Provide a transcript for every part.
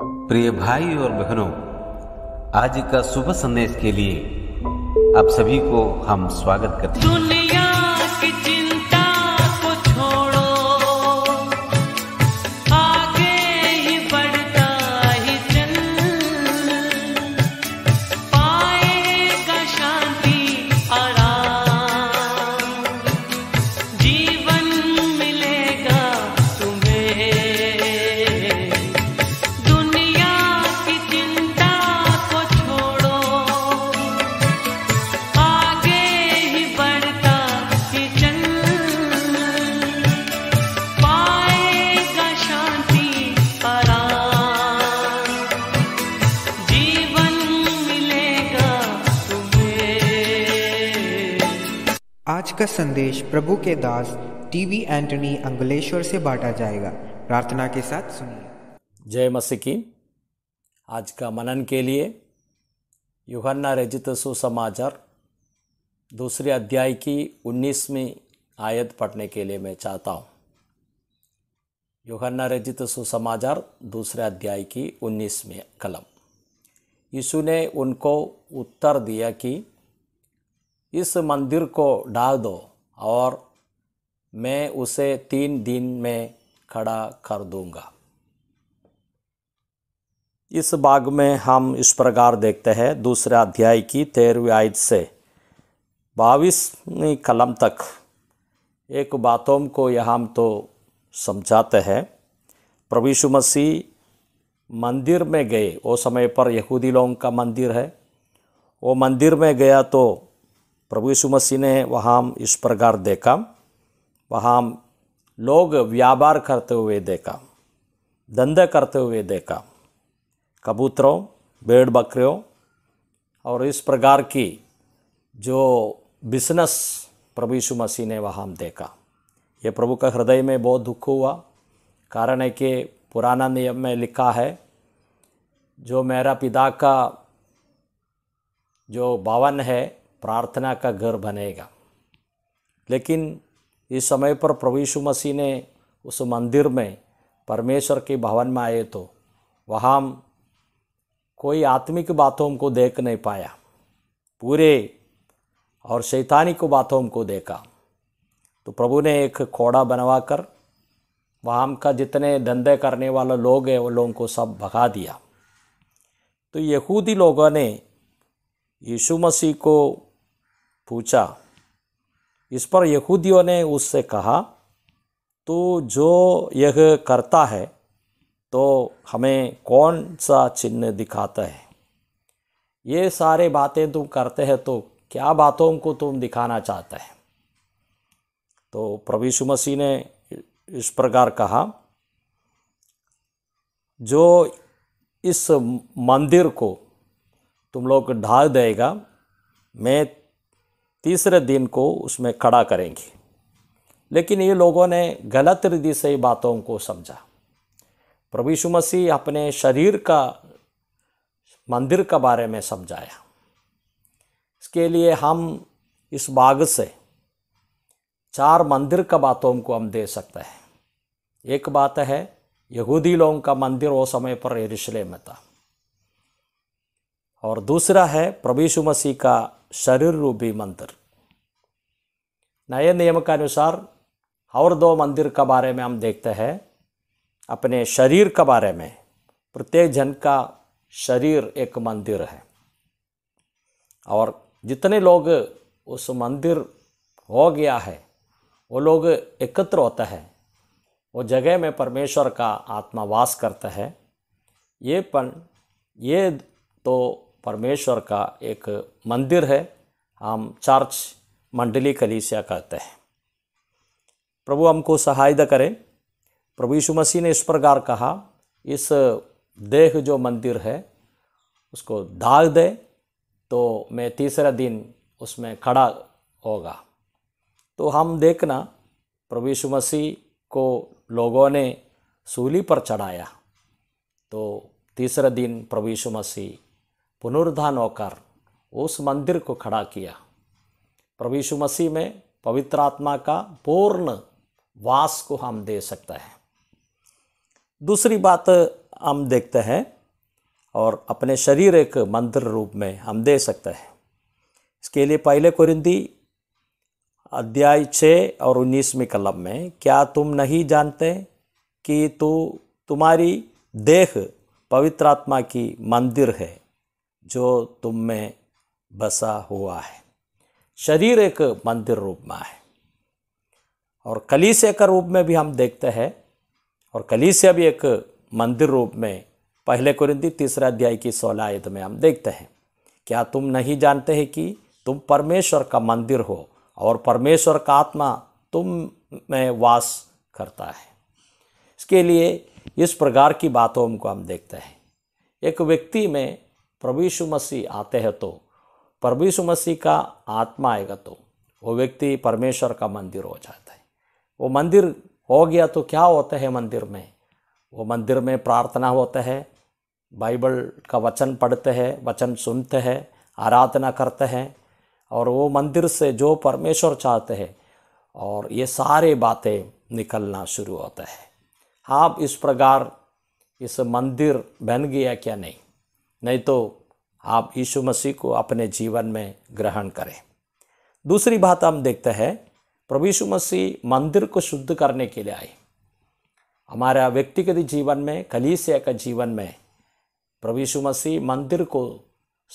प्रिय भाई और बहनों आज का शुभ संदेश के लिए आप सभी को हम स्वागत करते हैं आज का संदेश प्रभु के दास टीवी एंटनी अंगलेश्वर से बांटा जाएगा प्रार्थना के साथ सुनिए जय मसी की आज का मनन के लिए युहन्ना रजित सुसमाचार दूसरे अध्याय की उन्नीसवीं आयत पढ़ने के लिए मैं चाहता हूँ युहन्ना रजित सुसमाचार दूसरे अध्याय की उन्नीसवीं कलम यीशु ने उनको उत्तर दिया कि इस मंदिर को डाल दो और मैं उसे तीन दिन में खड़ा कर दूंगा इस बाग में हम इस प्रकार देखते हैं दूसरे अध्याय की तेरहवीं आयत से बाईसवीं कलम तक एक बातों को यह हम तो समझाते हैं प्रवीषु मसीह मंदिर में गए वो समय पर यहूदी लोगों का मंदिर है वो मंदिर में गया तो प्रभु यीशु मसीह ने वहाँ इस प्रकार देखा वहाँ लोग व्यापार करते हुए देखा धंधे करते हुए देखा कबूतरों भेड़ बकरियों और इस प्रकार की जो बिजनेस प्रभु यीशु मसीह ने वहाँ देखा ये प्रभु का हृदय में बहुत दुख हुआ कारण है कि पुराना नियम में लिखा है जो मेरा पिता का जो भवन है प्रार्थना का घर बनेगा लेकिन इस समय पर प्रभु यीशु मसीह ने उस मंदिर में परमेश्वर के भवन में आए तो वहाँ कोई आत्मिक बातों को देख नहीं पाया पूरे और शैतानिक बातों को देखा तो प्रभु ने एक खोड़ा बनवा कर वहाँ का जितने धंधे करने वाले लोग हैं वो लोगों को सब भगा दिया तो यहूदी लोगों ने यीशु मसीह को पूछा इस पर यहूदियों ने उससे कहा तो जो यह करता है तो हमें कौन सा चिन्ह दिखाता है ये सारे बातें तुम करते हैं तो क्या बातों को तुम दिखाना चाहते हैं तो प्रभु मसीह ने इस प्रकार कहा जो इस मंदिर को तुम लोग ढाल देगा मैं तीसरे दिन को उसमें खड़ा करेंगे लेकिन ये लोगों ने गलत रीति से बातों को समझा प्रभु यीशु मसीह अपने शरीर का मंदिर के बारे में समझाया इसके लिए हम इस बाग से चार मंदिर का बातों को हम दे सकते हैं एक बात है यहूदी लोगों का मंदिर वो समय पर रिश्ले में था और दूसरा है प्रभु यीशु मसीह का शरीर रूपी मंत्र नए नियम के अनुसार और दो मंदिर के बारे में हम देखते हैं अपने शरीर के बारे में प्रत्येक जन का शरीर एक मंदिर है और जितने लोग उस मंदिर हो गया है वो लोग एकत्र होता है वो जगह में परमेश्वर का आत्मा वास करता है ये पन ये तो परमेश्वर का एक मंदिर है हम चर्च मंडली कलीसिया कहते हैं प्रभु हमको सहायता करें प्रभु यीशु मसीह ने इस प्रकार कहा इस देह जो मंदिर है उसको दाग दे तो मैं तीसरा दिन उसमें खड़ा होगा तो हम देखना प्रभु यीशु मसीह को लोगों ने सूली पर चढ़ाया तो तीसरा दिन प्रभु यीशु मसीह पुनरुद्धान होकर उस मंदिर को खड़ा किया प्रभु यीशु मसीह में पवित्र आत्मा का पूर्ण वास को हम दे सकते हैं दूसरी बात हम देखते हैं और अपने शरीर एक मंदिर रूप में हम दे सकते हैं इसके लिए पहले कुरिंदी अध्याय छः और उन्नीसवीं कलम में क्या तुम नहीं जानते कि तू तु, तुम्हारी देह पवित्र आत्मा की मंदिर है जो तुम में बसा हुआ है शरीर एक मंदिर रूप में है और कलीसे का रूप में भी हम देखते हैं और कलीसे भी एक मंदिर रूप में पहले कुरिंदी तीसरा अध्याय की सोलह आयत में हम देखते हैं क्या तुम नहीं जानते हैं कि तुम परमेश्वर का मंदिर हो और परमेश्वर का आत्मा तुम में वास करता है इसके लिए इस प्रकार की बातों को हम देखते हैं एक व्यक्ति में प्रभु मसीह आते हैं तो प्रभु मसीह का आत्मा आएगा तो वो व्यक्ति परमेश्वर का मंदिर हो जाता है वो मंदिर हो गया तो क्या होता है मंदिर में वो मंदिर में प्रार्थना होता है बाइबल का वचन पढ़ते हैं वचन सुनते हैं आराधना करते हैं और वो मंदिर से जो परमेश्वर चाहते हैं और ये सारे बातें निकलना शुरू होता है आप इस प्रकार इस मंदिर बन गया क्या नहीं नहीं तो आप यीशु मसीह को अपने जीवन में ग्रहण करें दूसरी बात हम देखते हैं प्रभु यीशु मसीह मंदिर को शुद्ध करने के लिए आए हमारा व्यक्तिगत जीवन में कलीसिया का जीवन में प्रभु यीशु मसीह मंदिर को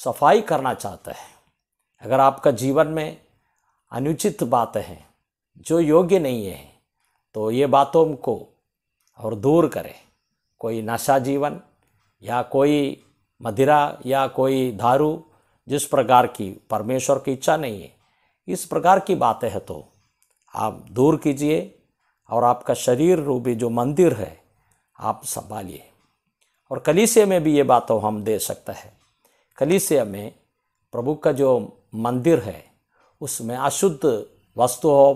सफाई करना चाहते हैं अगर आपका जीवन में अनुचित बात है जो योग्य नहीं है तो ये बातों को और दूर करें कोई नशा जीवन या कोई मदिरा या कोई दारू जिस प्रकार की परमेश्वर की इच्छा नहीं है इस प्रकार की बातें हैं तो आप दूर कीजिए और आपका शरीर रूपी जो मंदिर है आप संभालिए और कलीसिया में भी ये बातों हम दे सकते हैं कलीसिया में प्रभु का जो मंदिर है उसमें अशुद्ध वस्तु हो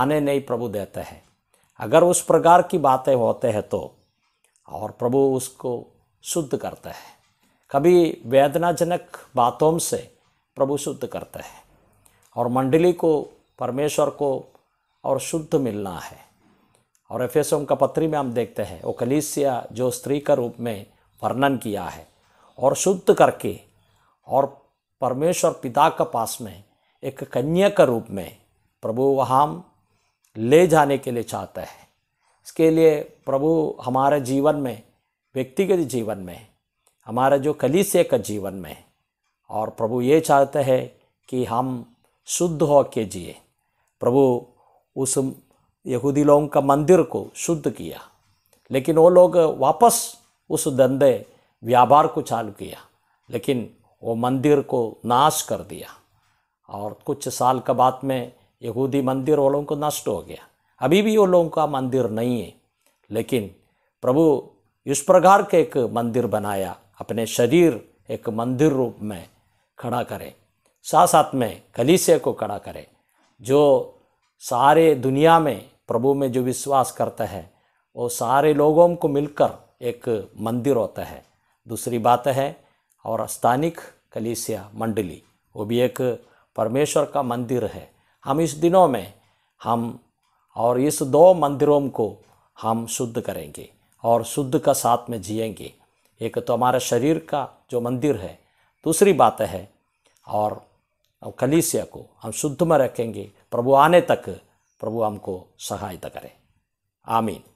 आने नहीं प्रभु देते हैं अगर उस प्रकार की बातें होते हैं तो और प्रभु उसको शुद्ध करते हैं कभी वेदनाजनक बातों से प्रभु शुद्ध करते हैं और मंडली को परमेश्वर को और शुद्ध मिलना है और एफेसोम का पत्री में हम देखते हैं वो कलीसिया जो स्त्री का रूप में वर्णन किया है और शुद्ध करके और परमेश्वर पिता के पास में एक कन्या का रूप में प्रभु वहाँ ले जाने के लिए चाहता है इसके लिए प्रभु हमारे जीवन में व्यक्तिगत जीवन में हमारा जो कलीसिया का जीवन में है और प्रभु ये चाहते हैं कि हम शुद्ध हो के जिए प्रभु उस यहूदी लोगों का मंदिर को शुद्ध किया लेकिन वो लोग वापस उस धंधे व्यापार को चालू किया लेकिन वो मंदिर को नाश कर दिया और कुछ साल के बाद में यहूदी मंदिर वालों को नष्ट हो गया अभी भी वो लोगों का मंदिर नहीं है लेकिन प्रभु इस प्रकार के एक मंदिर बनाया अपने शरीर एक मंदिर रूप में खड़ा करें साथ साथ में कलीसिया को खड़ा करें जो सारे दुनिया में प्रभु में जो विश्वास करता है वो सारे लोगों को मिलकर एक मंदिर होता है दूसरी बात है और स्थानिक कलीसिया मंडली वो भी एक परमेश्वर का मंदिर है हम इस दिनों में हम और इस दो मंदिरों को हम शुद्ध करेंगे और शुद्ध का साथ में जिएंगे एक तो हमारे शरीर का जो मंदिर है दूसरी बात है और कलिसिया को हम शुद्ध में रखेंगे प्रभु आने तक प्रभु हमको सहायता करें आमीन